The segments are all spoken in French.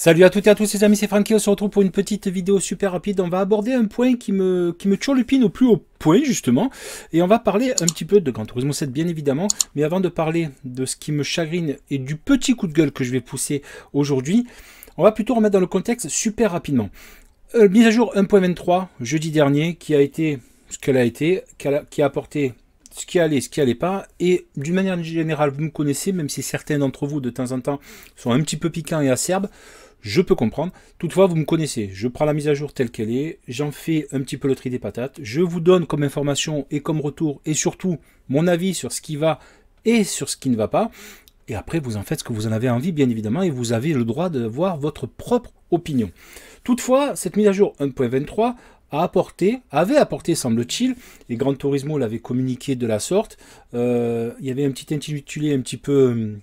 Salut à toutes et à tous les amis, c'est Francky, on se retrouve pour une petite vidéo super rapide. On va aborder un point qui me, qui me turlupine au plus haut point justement, et on va parler un petit peu de Gran Turismo 7 bien évidemment, mais avant de parler de ce qui me chagrine et du petit coup de gueule que je vais pousser aujourd'hui, on va plutôt remettre dans le contexte super rapidement. Euh, mise à jour 1.23 jeudi dernier qui a été ce qu'elle a été, qui a, qui a apporté ce qui allait, ce qui allait pas. Et d'une manière générale, vous me connaissez, même si certains d'entre vous de temps en temps sont un petit peu piquants et acerbes, je peux comprendre. Toutefois, vous me connaissez, je prends la mise à jour telle qu'elle est, j'en fais un petit peu le tri des patates, je vous donne comme information et comme retour, et surtout mon avis sur ce qui va et sur ce qui ne va pas. Et après, vous en faites ce que vous en avez envie, bien évidemment, et vous avez le droit de votre propre opinion. Toutefois, cette mise à jour 1.23 a apporté, avait apporté, semble-t-il, les grands Turismo l'avait communiqué de la sorte, euh, il y avait un petit intitulé un petit peu hum,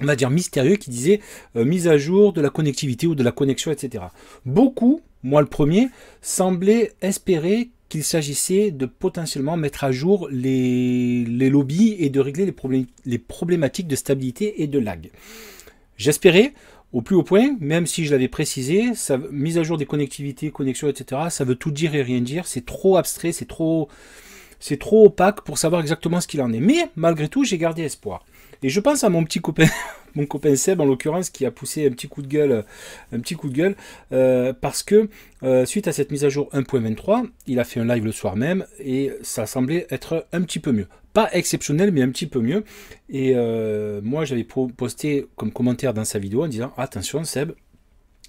on va dire mystérieux qui disait euh, mise à jour de la connectivité ou de la connexion, etc. Beaucoup, moi le premier, semblaient espérer qu'il s'agissait de potentiellement mettre à jour les, les lobbies et de régler les, problématiques de stabilité et de lag. J'espérais, au plus haut point, même si je l'avais précisé, ça, mise à jour des connectivités, connexions, etc., ça veut tout dire et rien dire, c'est trop abstrait, c'est trop, trop opaque pour savoir exactement ce qu'il en est. Mais malgré tout, j'ai gardé espoir. Et je pense à mon petit copain, mon copain Seb en l'occurrence, qui a poussé un petit coup de gueule, un petit coup de gueule, euh, parce que euh, suite à cette mise à jour 1.23, il a fait un live le soir même et ça semblait être un petit peu mieux. Pas exceptionnel, mais un petit peu mieux. Et euh, moi, j'avais posté comme commentaire dans sa vidéo en disant attention Seb,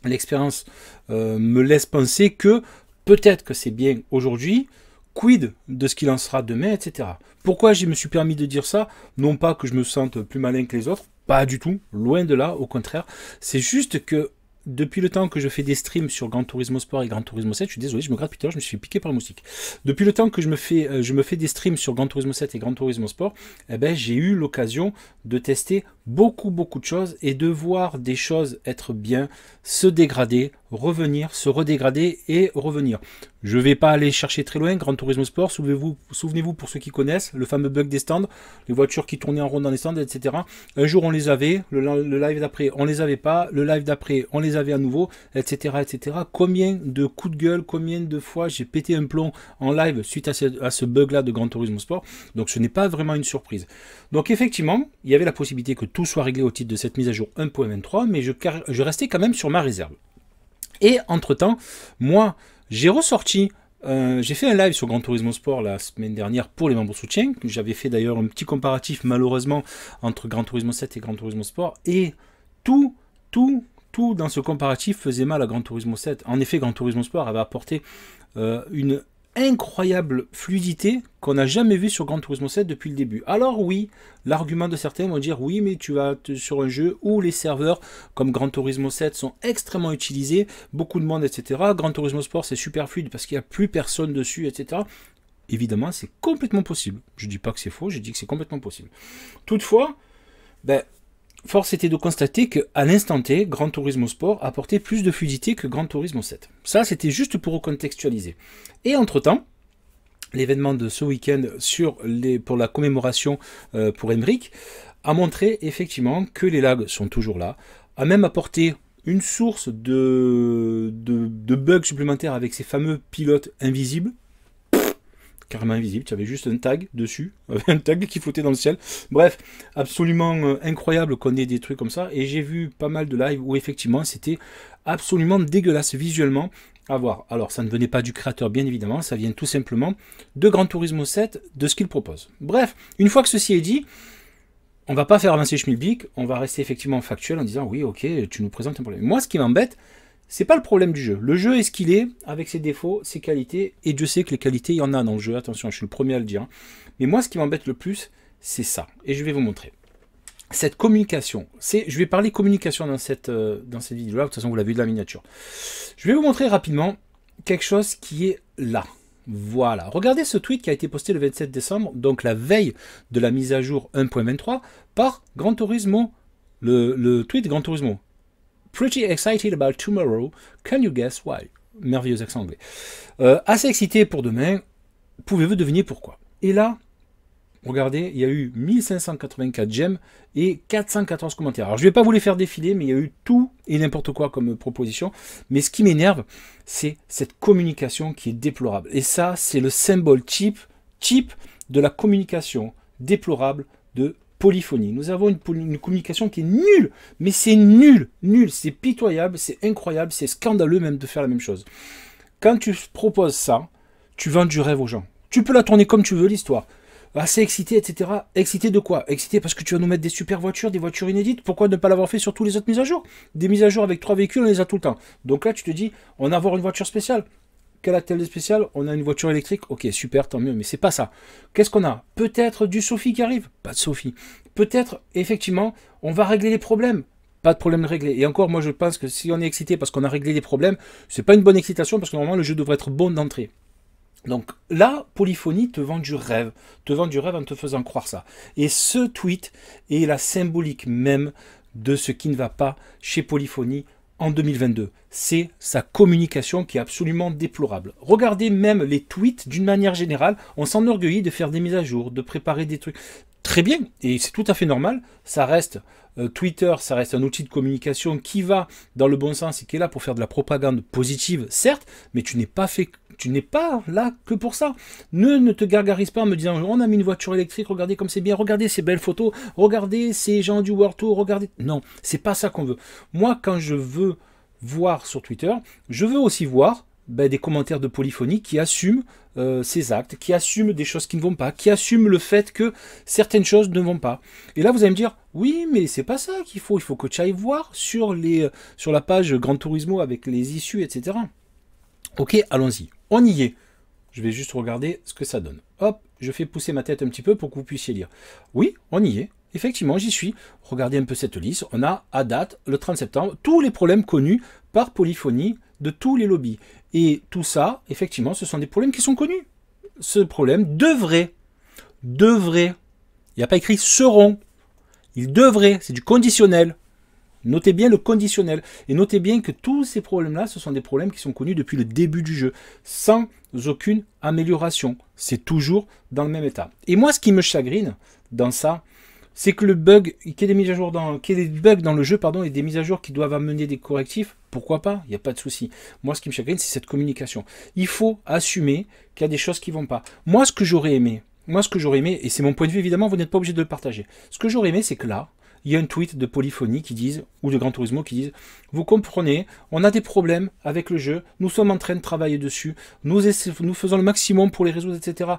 l'expérience me laisse penser que peut-être que c'est bien aujourd'hui, quid de ce qu'il en sera demain, etc. Pourquoi je me suis permis de dire ça Non pas que je me sente plus malin que les autres, pas du tout, loin de là, au contraire. C'est juste que depuis le temps que je fais des streams sur Grand Turismo Sport et grand tourisme 7, je suis désolé, je me gratte, tard, je me suis piqué par le moustique. Depuis le temps que je me fais, euh, je me fais des streams sur grand Turismo 7 et Gran Turismo Sport, eh ben, j'ai eu l'occasion de tester beaucoup, beaucoup de choses et de voir des choses être bien, se dégrader, revenir, se redégrader et revenir. Je ne vais pas aller chercher très loin, Grand Tourisme Sport, souvenez-vous, souvenez pour ceux qui connaissent, le fameux bug des stands, les voitures qui tournaient en rond dans les stands, etc. Un jour on les avait, le, live d'après on les avait pas, le live d'après on les avait à nouveau, etc. etc. Combien de coups de gueule, combien de fois j'ai pété un plomb en live suite à ce, bug-là de Grand Tourisme Sport, donc ce n'est pas vraiment une surprise. Donc effectivement, il y avait la possibilité que tout soit réglé au titre de cette mise à jour 1.23, mais je restais quand même sur ma réserve. Et entre-temps, moi, j'ai ressorti euh, j'ai fait un live sur Grand Turismo Sport la semaine dernière pour les membres soutiens. J'avais fait d'ailleurs un petit comparatif malheureusement entre Grand Turismo 7 et Grand Turismo Sport. Et tout, tout, tout dans ce comparatif faisait mal à Grand Turismo 7. En effet, Grand Turismo Sport avait apporté euh, une incroyable fluidité qu'on n'a jamais vu sur Gran Turismo 7 depuis le début. Alors oui, l'argument de certains vont dire oui, mais tu vas sur un jeu où les serveurs comme Gran Turismo 7 sont extrêmement utilisés, beaucoup de monde, etc. Gran Turismo Sport, c'est super fluide parce qu'il n'y a plus personne dessus, etc. Évidemment, c'est complètement possible. Je ne dis pas que c'est faux, je dis que c'est complètement possible. Toutefois, ben, Force était de constater que, à l'instant T, Tourisme au Sport apportait plus de fluidité que Grand Turismo 7. Ça, c'était juste pour recontextualiser. Et entre-temps, l'événement de ce week-end sur les, pour la commémoration euh, pour Emmerich a montré effectivement que les lags sont toujours là, a même apporté une source de, de bugs supplémentaires avec ces fameux pilotes invisibles carrément invisible, tu avais juste un tag dessus, un tag qui flottait dans le ciel. Bref, absolument euh, incroyable qu'on ait des trucs comme ça. Et j'ai vu pas mal de lives où effectivement c'était absolument dégueulasse visuellement à voir. Alors ça ne venait pas du créateur bien évidemment, ça vient tout simplement de Grand Turismo 7, de ce qu'il propose. Bref, une fois que ceci est dit, on va pas faire avancer Schmilbic, on va rester effectivement factuel en disant oui ok, tu nous présentes un problème. Moi ce qui m'embête, c'est pas le problème du jeu. Le jeu est ce qu'il est, avec ses défauts, ses qualités, et Dieu sait que les qualités, il y en a dans le jeu, attention, je suis le premier à le dire. Hein. Mais moi, ce qui m'embête le plus, c'est ça, et je vais vous montrer. Cette communication, je vais parler communication dans cette, euh, dans cette vidéo-là, de toute façon, vous l'avez vu de la miniature. Je vais vous montrer rapidement quelque chose qui est là. Voilà, regardez ce tweet qui a été posté le 27 décembre, donc la veille de la mise à jour 1.23, par Gran Turismo, le, le tweet Gran Turismo. Pretty excited about tomorrow. Can you guess why? Merveilleux accent anglais. Euh, assez excité pour demain. Pouvez-vous deviner pourquoi Et là, regardez, il y a eu 1584 j'aime et 414 commentaires. Alors je ne vais pas vous les faire défiler, mais il y a eu tout et n'importe quoi comme proposition. Mais ce qui m'énerve, c'est cette communication qui est déplorable. Et ça, c'est le symbole type, type de la communication déplorable de polyphonie. Nous avons une, communication qui est nulle, mais c'est nul, nul, c'est pitoyable, c'est incroyable, c'est scandaleux même de faire la même chose. Quand tu proposes ça, tu vends du rêve aux gens. Tu peux la tourner comme tu veux l'histoire. Assez ah, excité, etc. Excité de quoi Excité parce que tu vas nous mettre des super voitures, des voitures inédites. Pourquoi ne pas l'avoir fait sur tous les autres mises à jour Des mises à jour avec trois véhicules, on les a tout le temps. Donc là, tu te dis, on va avoir une voiture spéciale la télé spéciale On a une voiture électrique Ok, super, tant mieux, mais c'est pas ça. Qu'est-ce qu'on a Peut-être du Sophie qui arrive Pas de Sophie. Peut-être, effectivement, on va régler les problèmes pas de problème réglé. Et encore, moi je pense que si on est excité parce qu'on a réglé les problèmes, c'est pas une bonne excitation parce que normalement le jeu devrait être bon d'entrée. Donc là, Polyphonie te vend du rêve, te vend du rêve en te faisant croire ça. Et ce tweet est la symbolique même de ce qui ne va pas chez Polyphonie en 2022. C'est sa communication qui est absolument déplorable. Regardez même les tweets d'une manière générale. On s'enorgueillit de faire des mises à jour, de préparer des trucs. Très bien, et c'est tout à fait normal. Ça reste euh, Twitter, ça reste un outil de communication qui va dans le bon sens et qui est là pour faire de la propagande positive, certes, mais tu n'es pas fait tu n'es pas là que pour ça. Ne, ne te gargarise pas en me disant on a mis une voiture électrique, regardez comme c'est bien, regardez ces belles photos, regardez ces gens du World Tour, regardez. Non, c'est pas ça qu'on veut. Moi, quand je veux voir sur Twitter, je veux aussi voir ben, des commentaires de polyphonie qui assument ces euh, actes, qui assument des choses qui ne vont pas, qui assument le fait que certaines choses ne vont pas. Et là, vous allez me dire, oui, mais c'est pas ça qu'il faut. Il faut que tu ailles voir sur, les, euh, sur la page Grand Turismo avec les issues, etc. Ok, allons-y on y est. Je vais juste regarder ce que ça donne. Hop, je fais pousser ma tête un petit peu pour que vous puissiez lire. Oui, on y est. Effectivement, j'y suis. Regardez un peu cette liste. On a à date, le 30 septembre, tous les problèmes connus par polyphonie de tous les lobbies. Et tout ça, effectivement, ce sont des problèmes qui sont connus. Ce problème devrait, devrait, il n'y a pas écrit seront, il devrait, c'est du conditionnel. Notez bien le conditionnel et notez bien que tous ces problèmes-là, ce sont des problèmes qui sont connus depuis le début du jeu, sans aucune amélioration. C'est toujours dans le même état. Et moi, ce qui me chagrine dans ça, c'est que le bug, qu'il y ait des mises à jour dans, des bugs dans le jeu, pardon, et des mises à jour qui doivent amener des correctifs, pourquoi pas Il n'y a pas de souci. Moi, ce qui me chagrine, c'est cette communication. Il faut assumer qu'il y a des choses qui vont pas. Moi, ce que j'aurais aimé, moi, ce que j'aurais aimé, et c'est mon point de vue évidemment, vous n'êtes pas obligé de le partager. Ce que j'aurais aimé, c'est que là, il y a un tweet de Polyphonie qui disent, ou de Gran Turismo qui disent, vous comprenez, on a des problèmes avec le jeu, nous sommes en train de travailler dessus, nous, nous faisons le maximum pour les réseaux, etc.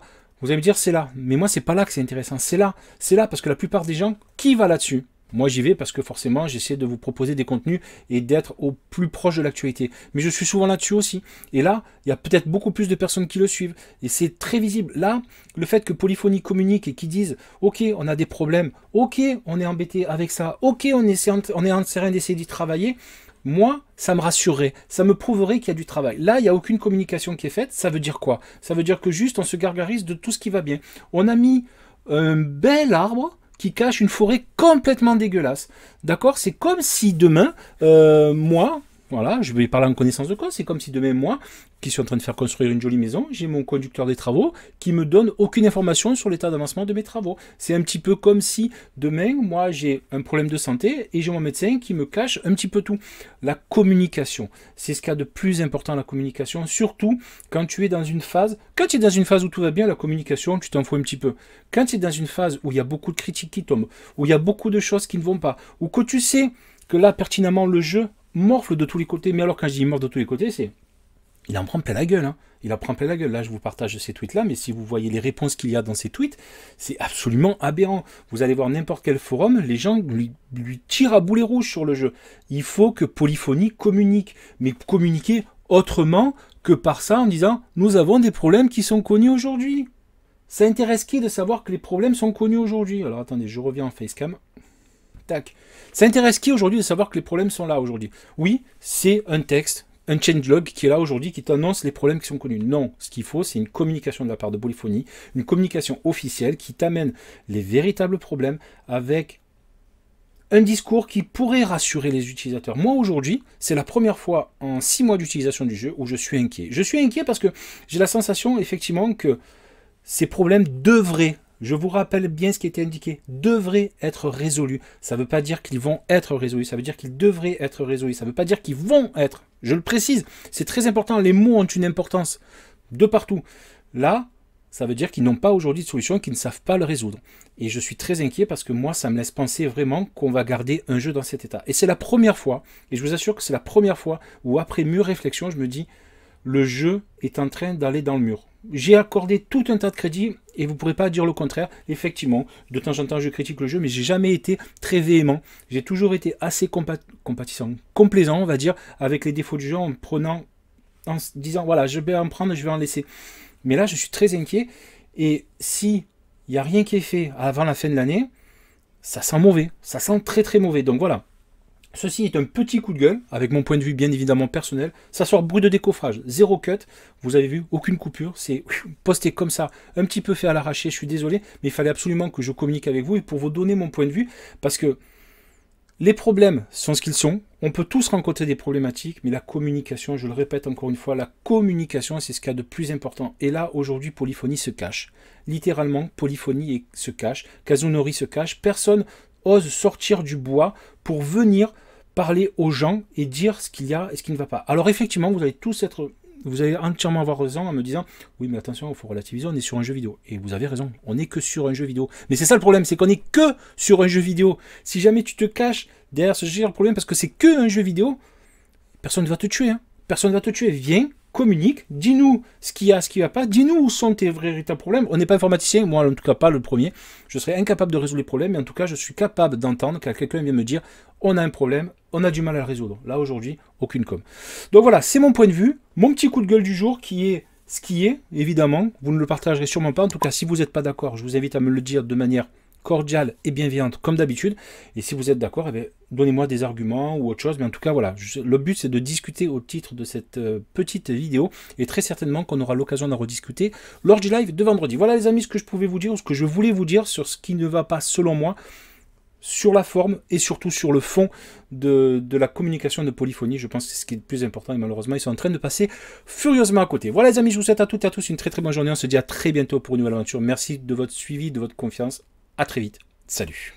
Vous allez me dire, c'est là. Mais moi, c'est pas là que c'est intéressant. C'est là. C'est là parce que la plupart des gens, qui va là-dessus moi, j'y vais parce que forcément, j'essaie de vous proposer des contenus et d'être au plus proche de l'actualité. Mais je suis souvent là-dessus aussi. Et là, il y a peut-être beaucoup plus de personnes qui le suivent. Et c'est très visible. Là, le fait que Polyphonie communique et qu'ils disent Ok, on a des problèmes. Ok, on est embêté avec ça. Ok, on est, on est en train d'essayer d'y travailler. Moi, ça me rassurerait, ça me prouverait qu'il y a du travail. Là, il n'y a aucune communication qui est faite. Ça veut dire quoi Ça veut dire que juste on se gargarise de tout ce qui va bien. On a mis un bel arbre qui cache une forêt complètement dégueulasse. D'accord C'est comme si demain, euh, moi, voilà, je vais parler en connaissance de cause. C'est comme si demain, moi, qui suis en train de faire construire une jolie maison, j'ai mon conducteur des travaux qui me donne aucune information sur l'état d'avancement de mes travaux. C'est un petit peu comme si demain, moi, j'ai un problème de santé et j'ai mon médecin qui me cache un petit peu tout. La communication, c'est ce qu'il de plus important, la communication, surtout quand tu es dans une phase, quand tu es dans une phase où tout va bien, la communication, tu t'en fous un petit peu. Quand tu es dans une phase où il y a beaucoup de critiques qui tombent, où il y a beaucoup de choses qui ne vont pas, ou que tu sais que là, pertinemment, le jeu morfle de tous les côtés. Mais alors, quand je dis morfle de tous les côtés, c'est. Il en prend plein la gueule. Hein. Il en prend plein la gueule. Là, je vous partage ces tweets-là, mais si vous voyez les réponses qu'il y a dans ces tweets, c'est absolument aberrant. Vous allez voir n'importe quel forum, les gens lui, tirent à boulet rouge sur le jeu. Il faut que Polyphonie communique, mais communiquer autrement que par ça en disant nous avons des problèmes qui sont connus aujourd'hui. Ça intéresse qui de savoir que les problèmes sont connus aujourd'hui Alors attendez, je reviens en facecam. Ça intéresse qui aujourd'hui de savoir que les problèmes sont là aujourd'hui Oui, c'est un texte, un changelog qui est là aujourd'hui, qui t'annonce les problèmes qui sont connus. Non, ce qu'il faut, c'est une communication de la part de Polyphonie, une communication officielle qui t'amène les véritables problèmes avec un discours qui pourrait rassurer les utilisateurs. Moi aujourd'hui, c'est la première fois en six mois d'utilisation du jeu où je suis inquiet. Je suis inquiet parce que j'ai la sensation effectivement que ces problèmes devraient je vous rappelle bien ce qui était indiqué, devrait être résolu. Ça ne veut pas dire qu'ils vont être résolus, ça veut dire qu'ils devraient être résolus, ça ne veut pas dire qu'ils vont être. Je le précise, c'est très important, les mots ont une importance de partout. Là, ça veut dire qu'ils n'ont pas aujourd'hui de solution, qu'ils ne savent pas le résoudre. Et je suis très inquiet parce que moi, ça me laisse penser vraiment qu'on va garder un jeu dans cet état. Et c'est la première fois, et je vous assure que c'est la première fois où après mûre réflexion, je me dis, le jeu est en train d'aller dans le mur j'ai accordé tout un tas de crédits et vous ne pourrez pas dire le contraire. Effectivement, de temps en temps, je critique le jeu, mais j'ai jamais été très véhément. J'ai toujours été assez compatissant, complaisant, on va dire, avec les défauts du jeu en prenant, en se disant voilà, je vais en prendre, je vais en laisser. Mais là, je suis très inquiet et si il n'y a rien qui est fait avant la fin de l'année, ça sent mauvais, ça sent très très mauvais. Donc voilà, Ceci est un petit coup de gueule, avec mon point de vue bien évidemment personnel. Ça sort bruit de décoffrage, zéro cut. Vous avez vu, aucune coupure. C'est posté comme ça, un petit peu fait à l'arraché. Je suis désolé, mais il fallait absolument que je communique avec vous et pour vous donner mon point de vue, parce que les problèmes sont ce qu'ils sont. On peut tous rencontrer des problématiques, mais la communication, je le répète encore une fois, la communication, c'est ce qu'il y a de plus important. Et là, aujourd'hui, Polyphonie se cache. Littéralement, Polyphonie se cache. Kazunori se cache. Personne ose sortir du bois pour venir parler aux gens et dire ce qu'il y a et ce qui ne va pas. Alors effectivement, vous allez tous être, vous allez entièrement avoir raison en me disant, oui mais attention, il faut relativiser, on est sur un jeu vidéo. Et vous avez raison, on n'est que sur un jeu vidéo. Mais c'est ça le problème, c'est qu'on n'est que sur un jeu vidéo. Si jamais tu te caches derrière ce de problème, parce que c'est que un jeu vidéo, personne ne va te tuer. Hein. Personne ne va te tuer. Viens, communique, dis-nous ce qu'il y a, ce qui n'y pas, dis-nous où sont tes véritables problèmes. On n'est pas informaticien, moi en tout cas pas le premier, je serais incapable de résoudre les problèmes, mais en tout cas je suis capable d'entendre quand quelqu'un vient me dire on a un problème, on a du mal à le résoudre. Là aujourd'hui, aucune com. Donc voilà, c'est mon point de vue, mon petit coup de gueule du jour qui est ce qui est, évidemment, vous ne le partagerez sûrement pas, en tout cas si vous n'êtes pas d'accord, je vous invite à me le dire de manière cordiale et bienveillante comme d'habitude. Et si vous êtes d'accord, eh donnez-moi des arguments ou autre chose. Mais en tout cas, voilà, le but c'est de discuter au titre de cette euh, petite vidéo et très certainement qu'on aura l'occasion d'en rediscuter lors du live de vendredi. Voilà les amis ce que je pouvais vous dire ce que je voulais vous dire sur ce qui ne va pas selon moi sur la forme et surtout sur le fond de, de la communication de polyphonie. Je pense que c'est ce qui est le plus important et malheureusement, ils sont en train de passer furieusement à côté. Voilà les amis, je vous souhaite à toutes et à tous une très très bonne journée. On se dit à très bientôt pour une nouvelle aventure. Merci de votre suivi, de votre confiance. À très vite. Salut.